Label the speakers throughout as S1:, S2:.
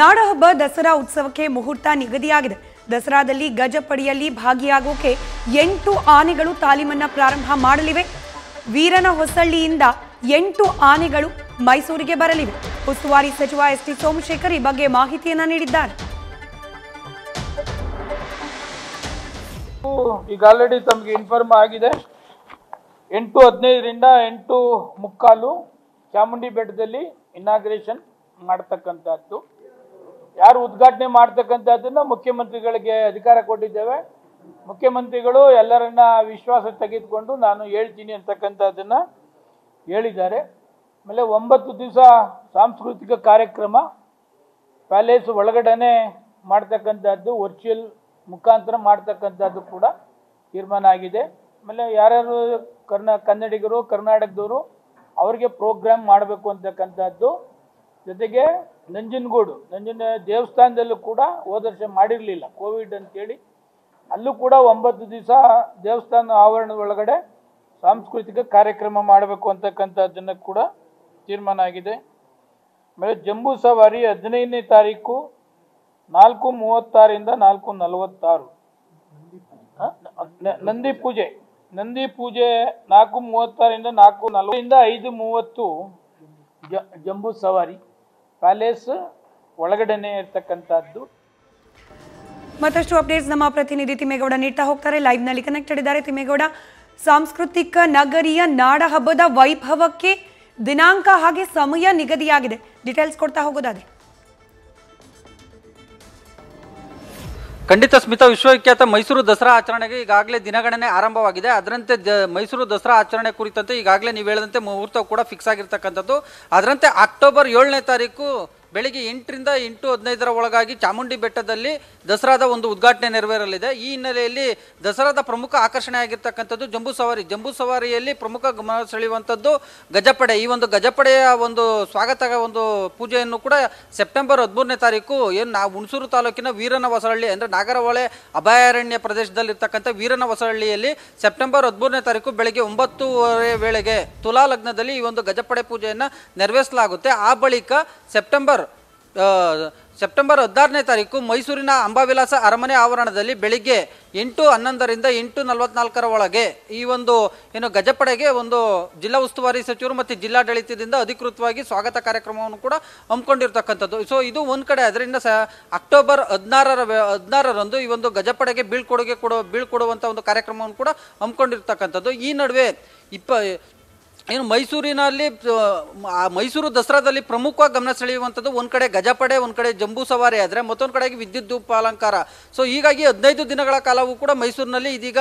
S1: ನಾಡಹಬ್ಬ ದಸರಾ ಉತ್ಸವಕ್ಕೆ ಮುಹೂರ್ತ ನಿಗದಿಯಾಗಿದೆ ದಸರಾದಲ್ಲಿ ಗಜಪಡಿಯಲ್ಲಿ ಭಾಗಿಯಾಗೋಕೆ ಎಂಟು ಆನೆಗಳು ತಾಲೀಮನ್ನ ಪ್ರಾರಂಭ ಮಾಡಲಿವೆ ವೀರನ ಹೊಸಳ್ಳಿಯಿಂದ ಎಂಟು ಆನೆಗಳು ಮೈಸೂರಿಗೆ ಬರಲಿವೆ ಉಸ್ತುವಾರಿ ಸಚಿವ ಎಸ್ ಟಿ ಸೋಮಶೇಖರ್ ಈ ಬಗ್ಗೆ ಮಾಹಿತಿಯನ್ನ ನೀಡಿದ್ದಾರೆ
S2: ಈಗ ಆಲ್ರೆಡಿ ತಮಗೆ ಇನ್ಫಾರ್ಮ್ ಆಗಿದೆ ಎಂಟು ಹದಿನೈದರಿಂದ ಎಂಟು ಮುಕ್ಕಾಲು ಚಾಮುಂಡಿ ಬೆಟ್ಟದಲ್ಲಿ ಇನಾಗ್ರೇಷನ್ ಮಾಡತಕ್ಕಂಥದ್ದು ಯಾರು ಉದ್ಘಾಟನೆ ಮಾಡ್ತಕ್ಕಂಥದ್ದನ್ನು ಮುಖ್ಯಮಂತ್ರಿಗಳಿಗೆ ಅಧಿಕಾರ ಕೊಟ್ಟಿದ್ದೇವೆ ಮುಖ್ಯಮಂತ್ರಿಗಳು ಎಲ್ಲರನ್ನ ವಿಶ್ವಾಸ ತೆಗೆದುಕೊಂಡು ನಾನು ಹೇಳ್ತೀನಿ ಅಂತಕ್ಕಂಥದ್ದನ್ನು ಹೇಳಿದ್ದಾರೆ ಆಮೇಲೆ ಒಂಬತ್ತು ದಿವಸ ಸಾಂಸ್ಕೃತಿಕ ಕಾರ್ಯಕ್ರಮ ಪ್ಯಾಲೇಸ್ ಒಳಗಡೆ ಮಾಡ್ತಕ್ಕಂಥದ್ದು ವರ್ಚುವಲ್ ಮುಖಾಂತರ ಮಾಡ್ತಕ್ಕಂಥದ್ದು ಕೂಡ ತೀರ್ಮಾನ ಆಗಿದೆ ಆಮೇಲೆ ಯಾರ್ಯಾರು ಕರ್ನಾ ಕನ್ನಡಿಗರು ಕರ್ನಾಟಕದವರು ಅವರಿಗೆ ಪ್ರೋಗ್ರಾಮ್ ಮಾಡಬೇಕು ಅಂತಕ್ಕಂಥದ್ದು ಜೊತೆಗೆ ನಂಜನಗೂಡು ನಂಜನ ದೇವಸ್ಥಾನದಲ್ಲೂ ಕೂಡ ಹೋದರ್ಶನ ಮಾಡಿರಲಿಲ್ಲ ಕೋವಿಡ್ ಅಂತೇಳಿ ಅಲ್ಲೂ ಕೂಡ ಒಂಬತ್ತು ದಿವಸ ದೇವಸ್ಥಾನ ಆವರಣದ ಒಳಗಡೆ ಸಾಂಸ್ಕೃತಿಕ ಕಾರ್ಯಕ್ರಮ ಮಾಡಬೇಕು ಅಂತಕ್ಕಂಥದ್ದನ್ನು ಕೂಡ ತೀರ್ಮಾನ ಆಗಿದೆ ಆಮೇಲೆ ಜಂಬೂ ಸವಾರಿ ಹದಿನೈದನೇ ತಾರೀಕು ನಾಲ್ಕು ಮೂವತ್ತಾರಿಂದ ನಾಲ್ಕು ನಲವತ್ತಾರು ನಂದಿ ಪೂಜೆ ನಂದಿ ಪೂಜೆ ನಾಲ್ಕು ಮೂವತ್ತಾರಿಂದ ನಾಲ್ಕು ನಲವರಿಂದ ಐದು ಮೂವತ್ತು ಜಂಬೂ ಸವಾರಿ ಪ್ಯಾಲೇಸ್ ಒಳಗಡೆನೆ ಇರ್ತಕ್ಕಂಥದ್ದು
S1: ಮತ್ತಷ್ಟು ಅಪ್ಡೇಟ್ಸ್ ನಮ್ಮ ಪ್ರತಿನಿಧಿ ತಿಮ್ಮೇಗೌಡ ನೀಡ್ತಾ ಹೋಗ್ತಾರೆ ಲೈವ್ನಲ್ಲಿ ಕನೆಕ್ಟೆಡ್ ಇದ್ದಾರೆ ತಿಮ್ಮೇಗೌಡ ಸಾಂಸ್ಕೃತಿಕ ನಗರಿಯ ನಾಡ ಹಬ್ಬದ ವೈಭವಕ್ಕೆ ದಿನಾಂಕ ಹಾಗೆ ಸಮಯ ನಿಗದಿಯಾಗಿದೆ ಡೀಟೇಲ್ಸ್ ಕೊಡ್ತಾ ಹೋಗೋದಾದ್ರೆ
S3: ಖಂಡಿತ ಸ್ಮಿತಾ ವಿಶ್ವವಿಖ್ಯಾತ ಮೈಸೂರು ದಸರಾ ಆಚರಣೆಗೆ ಈಗಾಗಲೇ ದಿನಗಣನೆ ಆರಂಭವಾಗಿದೆ ಅದರಂತೆ ಮೈಸೂರು ದಸರಾ ಆಚರಣೆ ಕುರಿತಂತೆ ಈಗಾಗಲೇ ನೀವು ಹೇಳಿದಂತೆ ಮುಹೂರ್ತ ಕೂಡ ಫಿಕ್ಸ್ ಆಗಿರ್ತಕ್ಕಂಥದ್ದು ಅದರಂತೆ ಅಕ್ಟೋಬರ್ ಏಳನೇ ತಾರೀಕು ಬೆಳಗ್ಗೆ ಎಂಟರಿಂದ ಎಂಟು ಹದಿನೈದರ ಒಳಗಾಗಿ ಚಾಮುಂಡಿ ಬೆಟ್ಟದಲ್ಲಿ ದಸರಾದ ಒಂದು ಉದ್ಘಾಟನೆ ನೆರವೇರಲಿದೆ ಈ ಹಿನ್ನೆಲೆಯಲ್ಲಿ ದಸರಾದ ಪ್ರಮುಖ ಆಕರ್ಷಣೆ ಆಗಿರ್ತಕ್ಕಂಥದ್ದು ಜಂಬೂ ಸವಾರಿ ಜಂಬೂ ಸವಾರಿಯಲ್ಲಿ ಪ್ರಮುಖ ಗಮನ ಸೆಳೆಯುವಂಥದ್ದು ಗಜಪಡೆ ಈ ಒಂದು ಗಜಪಡೆಯ ಒಂದು ಸ್ವಾಗತ ಒಂದು ಪೂಜೆಯನ್ನು ಕೂಡ ಸೆಪ್ಟೆಂಬರ್ ಹದಿಮೂರನೇ ತಾರೀಕು ಏನು ನಾ ಹುಣಸೂರು ತಾಲೂಕಿನ ವೀರನ ಹೊಸಹಳ್ಳಿ ಅಂದರೆ ನಾಗರಹೊಳೆ ಅಭಯಾರಣ್ಯ ಪ್ರದೇಶದಲ್ಲಿರ್ತಕ್ಕಂಥ ವೀರನ ಹೊಸಹಳ್ಳಿಯಲ್ಲಿ ಸೆಪ್ಟೆಂಬರ್ ಹದಿಮೂರನೇ ತಾರೀಕು ಬೆಳಗ್ಗೆ ಒಂಬತ್ತೂವರೆ ವೇಳೆಗೆ ತುಲಾ ಲಗ್ನದಲ್ಲಿ ಈ ಒಂದು ಗಜಪಡೆ ಪೂಜೆಯನ್ನು ನೆರವೇರಿಸಲಾಗುತ್ತೆ ಆ ಬಳಿಕ ಸೆಪ್ಟೆಂಬರ್ ಸೆಪ್ಟೆಂಬರ್ ಹದಿನಾರನೇ ತಾರೀಕು ಮೈಸೂರಿನ ಅಂಬಾವಿಲಾಸ ಅರಮನೆ ಆವರಣದಲ್ಲಿ ಬೆಳಿಗ್ಗೆ ಎಂಟು ಹನ್ನೊಂದರಿಂದ ಎಂಟು ನಲವತ್ನಾಲ್ಕರ ಒಳಗೆ ಈ ಒಂದು ಏನು ಗಜಪಡೆಗೆ ಒಂದು ಜಿಲ್ಲಾ ಉಸ್ತುವಾರಿ ಸಚಿವರು ಮತ್ತು ಜಿಲ್ಲಾಡಳಿತದಿಂದ ಅಧಿಕೃತವಾಗಿ ಸ್ವಾಗತ ಕಾರ್ಯಕ್ರಮವನ್ನು ಕೂಡ ಹಮ್ಮಿಕೊಂಡಿರ್ತಕ್ಕಂಥದ್ದು ಸೊ ಇದು ಒಂದು ಕಡೆ ಅದರಿಂದ ಸ ಅಕ್ಟೋಬರ್ ಹದಿನಾರರ ಹದಿನಾರರಂದು ಈ ಒಂದು ಗಜಪಡೆಗೆ ಬೀಳ್ಕೊಡುಗೆ ಕೊಡೋ ಬೀಳ್ಕೊಡುವಂಥ ಒಂದು ಕಾರ್ಯಕ್ರಮವನ್ನು ಕೂಡ ಹಮ್ಮಿಕೊಂಡಿರ್ತಕ್ಕಂಥದ್ದು ಈ ನಡುವೆ ಇಪ್ಪ ಇನ್ನು ಮೈಸೂರಿನಲ್ಲಿ ಮೈಸೂರು ದಸರಾದಲ್ಲಿ ಪ್ರಮುಖವಾಗಿ ಗಮನ ಸೆಳೆಯುವಂಥದ್ದು ಒಂದು ಕಡೆ ಗಜಪಡೆ ಒಂದು ಕಡೆ ಜಂಬೂ ಸವಾರಿ ಆದರೆ ಮತ್ತೊಂದು ಕಡೆಗೆ ವಿದ್ಯುತ್ ದೀಪಾಲಂಕಾರ ಸೊ ಹೀಗಾಗಿ ಹದಿನೈದು ದಿನಗಳ ಕಾಲವೂ ಕೂಡ ಮೈಸೂರಿನಲ್ಲಿ ಇದೀಗ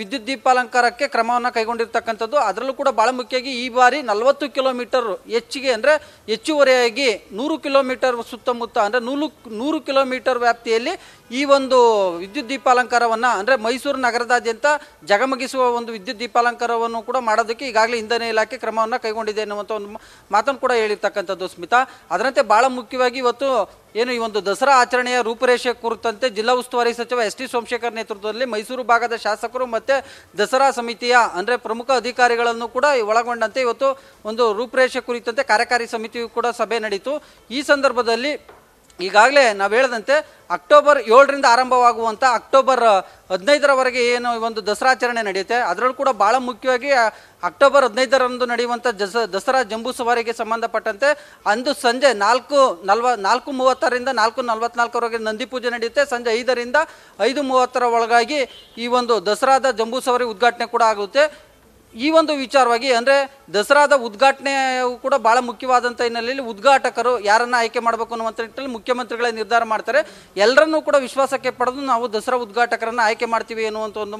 S3: ವಿದ್ಯುತ್ ದೀಪಾಲಂಕಾರಕ್ಕೆ ಕ್ರಮವನ್ನು ಕೈಗೊಂಡಿರ್ತಕ್ಕಂಥದ್ದು ಅದರಲ್ಲೂ ಕೂಡ ಭಾಳ ಮುಖ್ಯವಾಗಿ ಈ ಬಾರಿ ನಲವತ್ತು ಕಿಲೋಮೀಟರ್ ಹೆಚ್ಚಿಗೆ ಅಂದರೆ ಹೆಚ್ಚುವರಿಯಾಗಿ ನೂರು ಕಿಲೋಮೀಟರ್ ಸುತ್ತಮುತ್ತ ಅಂದರೆ ನೂಲು ನೂರು ಕಿಲೋಮೀಟರ್ ವ್ಯಾಪ್ತಿಯಲ್ಲಿ ಈ ಒಂದು ವಿದ್ಯುತ್ ದೀಪಾಲಂಕಾರವನ್ನು ಅಂದರೆ ಮೈಸೂರು ನಗರದಾದ್ಯಂತ ಜಗಮಗಿಸುವ ಒಂದು ವಿದ್ಯುತ್ ದೀಪಾಲಂಕಾರವನ್ನು ಕೂಡ ಮಾಡೋದಕ್ಕೆ ಈಗಾಗಲೇ ಇಂಧನ ಇಲಾಖೆ ಕ್ರಮವನ್ನು ಕೈಗೊಂಡಿದೆ ಎನ್ನುವಂಥ ಒಂದು ಮಾತನ್ನು ಕೂಡ ಹೇಳಿರ್ತಕ್ಕಂಥದ್ದು ಸ್ಮಿತಾ ಅದರಂತೆ ಭಾಳ ಮುಖ್ಯವಾಗಿ ಇವತ್ತು ಏನು ಈ ಒಂದು ದಸರಾ ಆಚರಣೆಯ ರೂಪುರೇಷೆ ಕುರಿತಂತೆ ಜಿಲ್ಲಾ ಉಸ್ತುವಾರಿ ಸಚಿವ ಎಸ್ ಟಿ ಸೋಮಶೇಖರ್ ನೇತೃತ್ವದಲ್ಲಿ ಮೈಸೂರು ಭಾಗದ ಶಾಸಕರು ಮತ್ತು ದಸರಾ ಸಮಿತಿಯ ಅಂದರೆ ಪ್ರಮುಖ ಅಧಿಕಾರಿಗಳನ್ನು ಕೂಡ ಒಳಗೊಂಡಂತೆ ಇವತ್ತು ಒಂದು ರೂಪುರೇಷೆ ಕುರಿತಂತೆ ಕಾರ್ಯಕಾರಿ ಸಮಿತಿಯು ಕೂಡ ಸಭೆ ನಡೆಯಿತು ಈ ಸಂದರ್ಭದಲ್ಲಿ ಈಗಾಗಲೇ ನಾವು ಹೇಳದಂತೆ ಅಕ್ಟೋಬರ್ ಏಳರಿಂದ ಆರಂಭವಾಗುವಂಥ ಅಕ್ಟೋಬರ್ ಹದಿನೈದರವರೆಗೆ ಏನು ಒಂದು ದಸರಾಚರಣೆ ನಡೆಯುತ್ತೆ ಅದರಲ್ಲೂ ಕೂಡ ಭಾಳ ಮುಖ್ಯವಾಗಿ ಅಕ್ಟೋಬರ್ ಹದಿನೈದರಂದು ನಡೆಯುವಂಥ ದಸ ದಸರಾ ಜಂಬೂ ಸವಾರಿಗೆ ಸಂಬಂಧಪಟ್ಟಂತೆ ಅಂದು ಸಂಜೆ ನಾಲ್ಕು ನಲ್ವ ನಾಲ್ಕು ಮೂವತ್ತರಿಂದ ನಾಲ್ಕು ನಲ್ವತ್ನಾಲ್ಕರವರೆಗೆ ನಂದಿ ಪೂಜೆ ನಡೆಯುತ್ತೆ ಸಂಜೆ ಐದರಿಂದ ಐದು ಮೂವತ್ತರ ಒಳಗಾಗಿ ಈ ಒಂದು ದಸರಾದ ಜಂಬೂ ಸವಾರಿ ಉದ್ಘಾಟನೆ ಕೂಡ ಆಗುತ್ತೆ ಈ ಒಂದು ವಿಚಾರವಾಗಿ ಅಂದರೆ ದಸರಾದ ಉದ್ಘಾಟನೆಯು ಕೂಡ ಭಾಳ ಮುಖ್ಯವಾದಂಥ ಹಿನ್ನೆಲೆಯಲ್ಲಿ ಉದ್ಘಾಟಕರು ಯಾರನ್ನು ಆಯ್ಕೆ ಮಾಡಬೇಕು ಅನ್ನುವಂಥ ನಿಟ್ಟಿನಲ್ಲಿ ಮುಖ್ಯಮಂತ್ರಿಗಳೇ ನಿರ್ಧಾರ ಮಾಡ್ತಾರೆ ಎಲ್ಲರನ್ನೂ ಕೂಡ ವಿಶ್ವಾಸಕ್ಕೆ ಪಡೆದು ನಾವು ದಸರಾ ಉದ್ಘಾಟಕರನ್ನು ಆಯ್ಕೆ ಮಾಡ್ತೀವಿ ಅನ್ನುವಂಥ ಒಂದು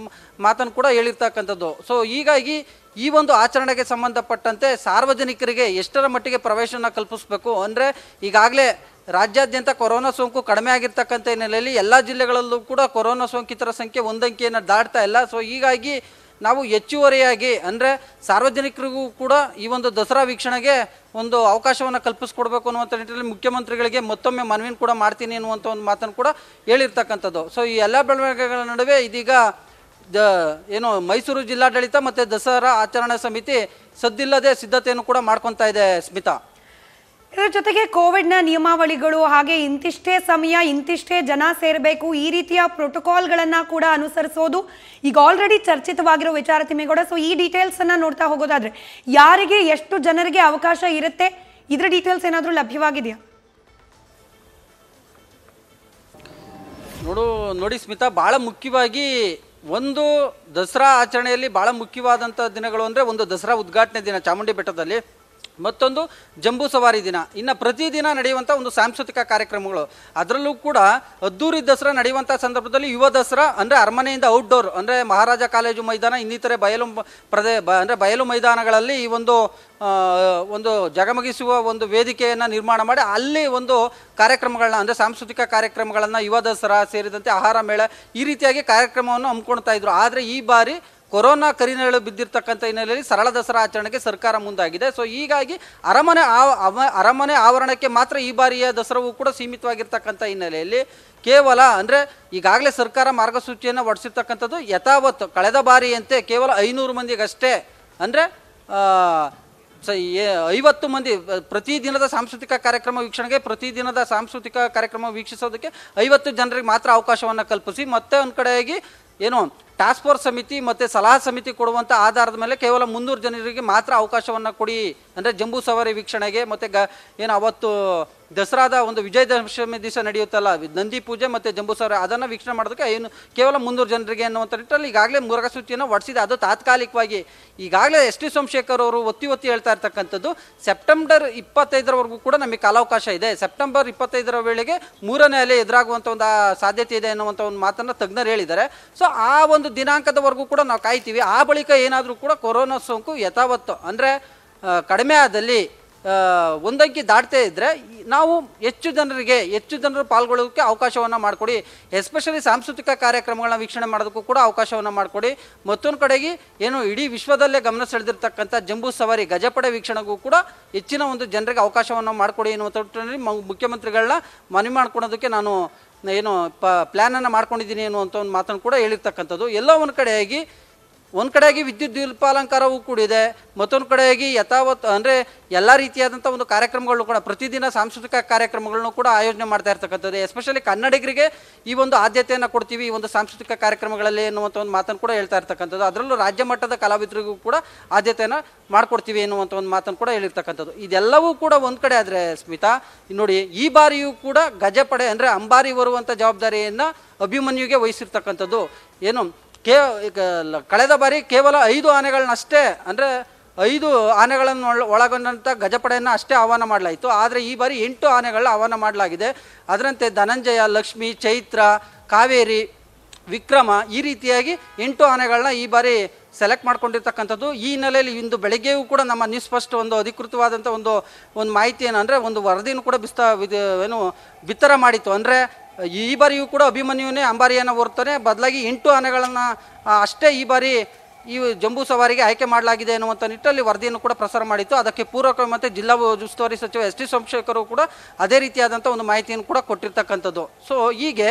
S3: ಮಾತನ್ನು ಕೂಡ ಹೇಳಿರ್ತಕ್ಕಂಥದ್ದು ಸೊ ಹೀಗಾಗಿ ಈ ಒಂದು ಆಚರಣೆಗೆ ಸಂಬಂಧಪಟ್ಟಂತೆ ಸಾರ್ವಜನಿಕರಿಗೆ ಎಷ್ಟರ ಮಟ್ಟಿಗೆ ಪ್ರವೇಶನ ಕಲ್ಪಿಸಬೇಕು ಅಂದರೆ ಈಗಾಗಲೇ ರಾಜ್ಯಾದ್ಯಂತ ಕೊರೋನಾ ಸೋಂಕು ಕಡಿಮೆ ಆಗಿರ್ತಕ್ಕಂಥ ಹಿನ್ನೆಲೆಯಲ್ಲಿ ಎಲ್ಲ ಜಿಲ್ಲೆಗಳಲ್ಲೂ ಕೂಡ ಕೊರೋನಾ ಸೋಂಕಿತರ ಸಂಖ್ಯೆ ಒಂದಂಕಿಯನ್ನು ದಾಟ್ತಾ ಇಲ್ಲ ಸೊ ಹೀಗಾಗಿ ನಾವು ಹೆಚ್ಚುವರಿಯಾಗಿ ಅಂದರೆ ಸಾರ್ವಜನಿಕರಿಗೂ ಕೂಡ ಈ ಒಂದು ದಸರಾ ವೀಕ್ಷಣೆಗೆ ಒಂದು ಅವಕಾಶವನ್ನು ಕಲ್ಪಿಸ್ಕೊಡ್ಬೇಕು ಅನ್ನುವಂಥ ನಿಟ್ಟಿನಲ್ಲಿ ಮುಖ್ಯಮಂತ್ರಿಗಳಿಗೆ ಮತ್ತೊಮ್ಮೆ ಮನವಿನ ಕೂಡ ಮಾಡ್ತೀನಿ ಅನ್ನುವಂಥ ಒಂದು ಮಾತನ್ನು ಕೂಡ ಹೇಳಿರ್ತಕ್ಕಂಥದ್ದು ಸೊ ಈ ಎಲ್ಲ ಬೆಳವಣಿಗೆಗಳ ನಡುವೆ ಇದೀಗ ದ ಏನು ಮೈಸೂರು ಜಿಲ್ಲಾಡಳಿತ ಮತ್ತು ದಸರಾ ಆಚರಣಾ ಸಮಿತಿ ಸದ್ದಿಲ್ಲದೆ ಸಿದ್ಧತೆಯನ್ನು ಕೂಡ ಮಾಡ್ಕೊತಾ ಇದೆ ಸ್ಮಿತಾ
S1: ಇದರ ಜೊತೆಗೆ ಕೋವಿಡ್ನ ನಿಯಮಾವಳಿಗಳು ಹಾಗೆ ಇಂತಿಷ್ಟೇ ಸಮಯ ಇಂತಿಷ್ಟೇ ಜನ ಸೇರಬೇಕು ಈ ರೀತಿಯ ಪ್ರೋಟೋಕಾಲ್ಗಳನ್ನು ಕೂಡ ಅನುಸರಿಸೋದು ಈಗ ಆಲ್ರೆಡಿ ಚರ್ಚಿತವಾಗಿರೋ ವಿಚಾರ ತಿಮ್ಮೇಗೌಡ ಸೊ ಈ ಡೀಟೇಲ್ಸನ್ನು ನೋಡ್ತಾ ಹೋಗೋದಾದರೆ ಯಾರಿಗೆ ಎಷ್ಟು ಜನರಿಗೆ ಅವಕಾಶ ಇರುತ್ತೆ ಇದರ ಡೀಟೇಲ್ಸ್ ಏನಾದರೂ ಲಭ್ಯವಾಗಿದೆಯಾ
S3: ನೋಡು ನೋಡಿ ಸ್ಮಿತಾ ಭಾಳ ಮುಖ್ಯವಾಗಿ ಒಂದು ದಸರಾ ಆಚರಣೆಯಲ್ಲಿ ಭಾಳ ಮುಖ್ಯವಾದಂಥ ದಿನಗಳು ಅಂದರೆ ಒಂದು ದಸರಾ ಉದ್ಘಾಟನೆ ದಿನ ಚಾಮುಂಡಿ ಬೆಟ್ಟದಲ್ಲಿ ಮತ್ತೊಂದು ಜಂಬೂ ಸವಾರಿ ದಿನ ಇನ್ನು ಪ್ರತಿದಿನ ನಡೆಯುವಂಥ ಒಂದು ಸಾಂಸ್ಕೃತಿಕ ಕಾರ್ಯಕ್ರಮಗಳು ಅದರಲ್ಲೂ ಕೂಡ ಅದ್ದೂರಿ ದಸರಾ ನಡೆಯುವಂಥ ಸಂದರ್ಭದಲ್ಲಿ ಯುವ ದಸರಾ ಅಂದರೆ ಅರಮನೆಯಿಂದ ಔಟ್ಡೋರ್ ಅಂದರೆ ಮಹಾರಾಜ ಕಾಲೇಜು ಮೈದಾನ ಇನ್ನಿತರೆ ಬಯಲು ಪ್ರದೇ ಅಂದರೆ ಬಯಲು ಮೈದಾನಗಳಲ್ಲಿ ಈ ಒಂದು ಒಂದು ಜಗಮಗಿಸುವ ಒಂದು ವೇದಿಕೆಯನ್ನು ನಿರ್ಮಾಣ ಮಾಡಿ ಅಲ್ಲಿ ಒಂದು ಕಾರ್ಯಕ್ರಮಗಳನ್ನ ಅಂದರೆ ಸಾಂಸ್ಕೃತಿಕ ಕಾರ್ಯಕ್ರಮಗಳನ್ನು ಯುವ ದಸರಾ ಸೇರಿದಂತೆ ಆಹಾರ ಮೇಳ ಈ ರೀತಿಯಾಗಿ ಕಾರ್ಯಕ್ರಮವನ್ನು ಹಮ್ಮಿಕೊಳ್ತಾ ಇದ್ರು ಆದರೆ ಈ ಬಾರಿ ಕೊರೋನಾ ಕರಿನೆರಳು ಬಿದ್ದಿರ್ತಕ್ಕಂಥ ಹಿನ್ನೆಲೆಯಲ್ಲಿ ಸರಳ ದಸರಾ ಆಚರಣೆಗೆ ಸರ್ಕಾರ ಮುಂದಾಗಿದೆ ಸೊ ಹೀಗಾಗಿ ಅರಮನೆ ಆವ ಅರಮನೆ ಆವರಣಕ್ಕೆ ಮಾತ್ರ ಈ ಬಾರಿಯ ದಸರಾವು ಕೂಡ ಸೀಮಿತವಾಗಿರ್ತಕ್ಕಂಥ ಹಿನ್ನೆಲೆಯಲ್ಲಿ ಕೇವಲ ಅಂದರೆ ಈಗಾಗಲೇ ಸರ್ಕಾರ ಮಾರ್ಗಸೂಚಿಯನ್ನು ಹೊರಡಿಸಿರ್ತಕ್ಕಂಥದ್ದು ಯಥಾವತ್ತು ಕಳೆದ ಬಾರಿಯಂತೆ ಕೇವಲ ಐನೂರು ಮಂದಿಗಷ್ಟೇ ಅಂದರೆ ಐವತ್ತು ಮಂದಿ ಪ್ರತಿದಿನದ ಸಾಂಸ್ಕೃತಿಕ ಕಾರ್ಯಕ್ರಮ ವೀಕ್ಷಣೆಗೆ ಪ್ರತಿದಿನದ ಸಾಂಸ್ಕೃತಿಕ ಕಾರ್ಯಕ್ರಮ ವೀಕ್ಷಿಸೋದಕ್ಕೆ ಐವತ್ತು ಜನರಿಗೆ ಮಾತ್ರ ಅವಕಾಶವನ್ನು ಕಲ್ಪಿಸಿ ಮತ್ತೆ ಒಂದು ಕಡೆಯಾಗಿ ಏನು ಟಾಸ್ಕ್ ಫೋರ್ಸ್ ಸಮಿತಿ ಮತ್ತು ಸಲಹಾ ಸಮಿತಿ ಕೊಡುವಂಥ ಆಧಾರದ ಮೇಲೆ ಕೇವಲ ಮುನ್ನೂರು ಜನರಿಗೆ ಮಾತ್ರ ಅವಕಾಶವನ್ನು ಕೊಡಿ ಅಂದರೆ ಜಂಬೂ ಸವಾರಿ ವೀಕ್ಷಣೆಗೆ ಮತ್ತು ಗ ಏನು ಅವತ್ತು ದಸರಾದ ಒಂದು ವಿಜಯದಶಮಿ ದಿವಸ ನಡೆಯುತ್ತಲ್ಲ ನಂದಿ ಪೂಜೆ ಮತ್ತು ಜಂಬೂಸವಾರ ಅದನ್ನು ವೀಕ್ಷಣೆ ಮಾಡೋದಕ್ಕೆ ಏನು ಕೇವಲ ಮುನ್ನೂರು ಜನರಿಗೆ ಅನ್ನುವಂಥ ನಿಟ್ಟಲ್ಲಿ ಈಗಾಗಲೇ ಮೂರಗಸೂಚಿಯನ್ನು ಒಡಿಸಿದೆ ಅದು ತಾತ್ಕಾಲಿಕವಾಗಿ ಈಗಾಗಲೇ ಎಸ್ ಟಿ ಸೋಮಶೇಖರ್ ಅವರು ಒತ್ತಿ ಒತ್ತಿ ಹೇಳ್ತಾ ಇರ್ತಕ್ಕಂಥದ್ದು ಸೆಪ್ಟೆಂಬರ್ ಇಪ್ಪತ್ತೈದರವರೆಗೂ ಕೂಡ ನಮಗೆ ಕಾಲಾವಕಾಶ ಇದೆ ಸೆಪ್ಟೆಂಬರ್ ಇಪ್ಪತ್ತೈದರ ವೇಳೆಗೆ ಮೂರನೇ ಅಲೆ ಎದುರಾಗುವಂಥ ಒಂದು ಸಾಧ್ಯತೆ ಇದೆ ಅನ್ನುವಂಥ ಒಂದು ಮಾತನ್ನು ತಜ್ಞರು ಹೇಳಿದ್ದಾರೆ ಸೊ ಆ ಒಂದು ದಿನಾಂಕದವರೆಗೂ ಕೂಡ ನಾವು ಕಾಯ್ತೀವಿ ಆ ಬಳಿಕ ಏನಾದರೂ ಕೂಡ ಕೊರೋನಾ ಸೋಂಕು ಯಥಾವತ್ತು ಅಂದರೆ ಕಡಿಮೆ ಆದಲ್ಲಿ ಒಂದಂಕಿ ದಾಟ್ತೇ ಇದ್ದರೆ ನಾವು ಹೆಚ್ಚು ಜನರಿಗೆ ಹೆಚ್ಚು ಜನರು ಪಾಲ್ಗೊಳ್ಳೋದಕ್ಕೆ ಅವಕಾಶವನ್ನು ಮಾಡಿಕೊಡಿ ಎಸ್ಪೆಷಲಿ ಸಾಂಸ್ಕೃತಿಕ ಕಾರ್ಯಕ್ರಮಗಳನ್ನ ವೀಕ್ಷಣೆ ಮಾಡೋದಕ್ಕೂ ಕೂಡ ಅವಕಾಶವನ್ನು ಮಾಡಿಕೊಡಿ ಮತ್ತೊಂದು ಕಡೆಗೆ ಏನು ಇಡೀ ವಿಶ್ವದಲ್ಲೇ ಗಮನ ಸೆಳೆದಿರ್ತಕ್ಕಂಥ ಜಂಬೂ ಸವಾರಿ ಗಜಪಡೆ ವೀಕ್ಷಣೆಗೂ ಕೂಡ ಹೆಚ್ಚಿನ ಒಂದು ಜನರಿಗೆ ಅವಕಾಶವನ್ನು ಮಾಡಿಕೊಡಿ ಎನ್ನುವಂಥದ್ರಲ್ಲಿ ಮುಖ್ಯಮಂತ್ರಿಗಳನ್ನ ಮನವಿ ಮಾಡ್ಕೊಳೋದಕ್ಕೆ ನಾನು ಏನು ಪ ಪ್ಲ್ಯಾನನ್ನು ಮಾಡ್ಕೊಂಡಿದ್ದೀನಿ ಅನ್ನುವಂಥ ಒಂದು ಮಾತನ್ನು ಕೂಡ ಹೇಳಿರ್ತಕ್ಕಂಥದ್ದು ಎಲ್ಲ ಒಂದು ಕಡೆಯಾಗಿ ಒಂದು ಕಡೆಯಾಗಿ ವಿದ್ಯುತ್ ದೀಪಾಲಂಕಾರವೂ ಕೂಡ ಇದೆ ಮತ್ತೊಂದು ಕಡೆಯಾಗಿ ಯಥಾವತ್ ಅಂದರೆ ಎಲ್ಲ ರೀತಿಯಾದಂಥ ಒಂದು ಕಾರ್ಯಕ್ರಮಗಳನ್ನು ಕೂಡ ಪ್ರತಿದಿನ ಸಾಂಸ್ಕೃತಿಕ ಕಾರ್ಯಕ್ರಮಗಳನ್ನು ಕೂಡ ಆಯೋಜನೆ ಮಾಡ್ತಾ ಇರ್ತಕ್ಕಂಥದ್ದು ಎಸ್ಪೆಷಲಿ ಕನ್ನಡಿಗರಿಗೆ ಈ ಒಂದು ಆದ್ಯತೆಯನ್ನು ಕೊಡ್ತೀವಿ ಈ ಒಂದು ಸಾಂಸ್ಕೃತಿಕ ಕಾರ್ಯಕ್ರಮಗಳಲ್ಲಿ ಎನ್ನುವಂಥ ಒಂದು ಮಾತನ್ನು ಕೂಡ ಹೇಳ್ತಾ ಇರ್ತಕ್ಕಂಥದ್ದು ಅದರಲ್ಲೂ ರಾಜ್ಯ ಮಟ್ಟದ ಕಲಾವಿದರಿಗೂ ಕೂಡ ಆದ್ಯತೆಯನ್ನು ಮಾಡಿಕೊಡ್ತೀವಿ ಎನ್ನುವಂಥ ಒಂದು ಮಾತನ್ನು ಕೂಡ ಹೇಳಿರ್ತಕ್ಕಂಥದ್ದು ಇದೆಲ್ಲವೂ ಕೂಡ ಒಂದು ಕಡೆ ಆದರೆ ಸ್ಮಿತಾ ನೋಡಿ ಈ ಬಾರಿಯೂ ಕೂಡ ಗಜಪಡೆ ಅಂದರೆ ಅಂಬಾರಿ ಬರುವಂಥ ಜವಾಬ್ದಾರಿಯನ್ನು ಅಭಿಮನ್ಯುಗೆ ವಹಿಸಿರ್ತಕ್ಕಂಥದ್ದು ಏನು ಕೇ ಕಳೆದ ಬಾರಿ ಕೇವಲ ಐದು ಆನೆಗಳನ್ನಷ್ಟೇ ಅಂದರೆ ಐದು ಆನೆಗಳನ್ನು ಒಳಗೊಂಡಂಥ ಗಜಪಡೆಯನ್ನು ಅಷ್ಟೇ ಆಹ್ವಾನ ಮಾಡಲಾಯಿತು ಆದರೆ ಈ ಬಾರಿ ಎಂಟು ಆನೆಗಳನ್ನ ಆಹ್ವಾನ ಮಾಡಲಾಗಿದೆ ಅದರಂತೆ ಧನಂಜಯ ಲಕ್ಷ್ಮಿ ಚೈತ್ರ ಕಾವೇರಿ ವಿಕ್ರಮ ಈ ರೀತಿಯಾಗಿ ಎಂಟು ಆನೆಗಳನ್ನ ಈ ಬಾರಿ ಸೆಲೆಕ್ಟ್ ಮಾಡ್ಕೊಂಡಿರ್ತಕ್ಕಂಥದ್ದು ಈ ಹಿನ್ನೆಲೆಯಲ್ಲಿ ಇಂದು ಬೆಳಗ್ಗೆಯೂ ಕೂಡ ನಮ್ಮ ನ್ಯೂಸ್ ಫಸ್ಟ್ ಒಂದು ಅಧಿಕೃತವಾದಂಥ ಒಂದು ಒಂದು ಮಾಹಿತಿ ಏನಂದರೆ ಒಂದು ವರದಿಯನ್ನು ಕೂಡ ಬಿಸ್ತಾ ಏನು ಬಿತ್ತರ ಮಾಡಿತ್ತು ಅಂದರೆ ಈ ಬಾರಿಯೂ ಕೂಡ ಅಭಿಮನ್ಯುನೇ ಅಂಬಾರಿಯನ್ನು ಹೊರ್ತಾನೆ ಬದಲಾಗಿ ಎಂಟು ಆನೆಗಳನ್ನು ಅಷ್ಟೇ ಈ ಬಾರಿ ಈ ಜಂಬೂ ಸವಾರಿಗೆ ಆಯ್ಕೆ ಮಾಡಲಾಗಿದೆ ಅನ್ನುವಂಥ ನಿಟ್ಟಲ್ಲಿ ವರದಿಯನ್ನು ಕೂಡ ಪ್ರಸಾರ ಮಾಡಿತ್ತು ಅದಕ್ಕೆ ಪೂರಕ ಮತ್ತು ಜಿಲ್ಲಾ ಉಸ್ತುವಾರಿ ಸಚಿವ ಎಸ್ ಟಿ ಸೋಮಶೇಖರ್ ಕೂಡ ಅದೇ ರೀತಿಯಾದಂಥ ಒಂದು ಮಾಹಿತಿಯನ್ನು ಕೂಡ ಕೊಟ್ಟಿರ್ತಕ್ಕಂಥದ್ದು ಸೊ ಹೀಗೆ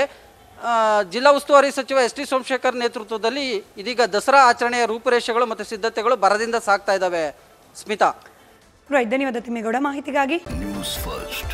S3: ಜಿಲ್ಲಾ ಉಸ್ತುವಾರಿ ಸಚಿವ ಎಸ್ ಟಿ ಸೋಮಶೇಖರ್ ನೇತೃತ್ವದಲ್ಲಿ ಇದೀಗ ದಸರಾ ಆಚರಣೆಯ ರೂಪುರೇಷೆಗಳು ಮತ್ತು ಸಿದ್ಧತೆಗಳು ಬರದಿಂದ ಸಾಗ್ತಾ ಇದ್ದಾವೆ ಸ್ಮಿತಾ
S1: ಧನ್ಯವಾದ ತಿಮ್ಮೇಗೌಡ ಮಾಹಿತಿಗಾಗಿ ನ್ಯೂಸ್ ಫಸ್ಟ್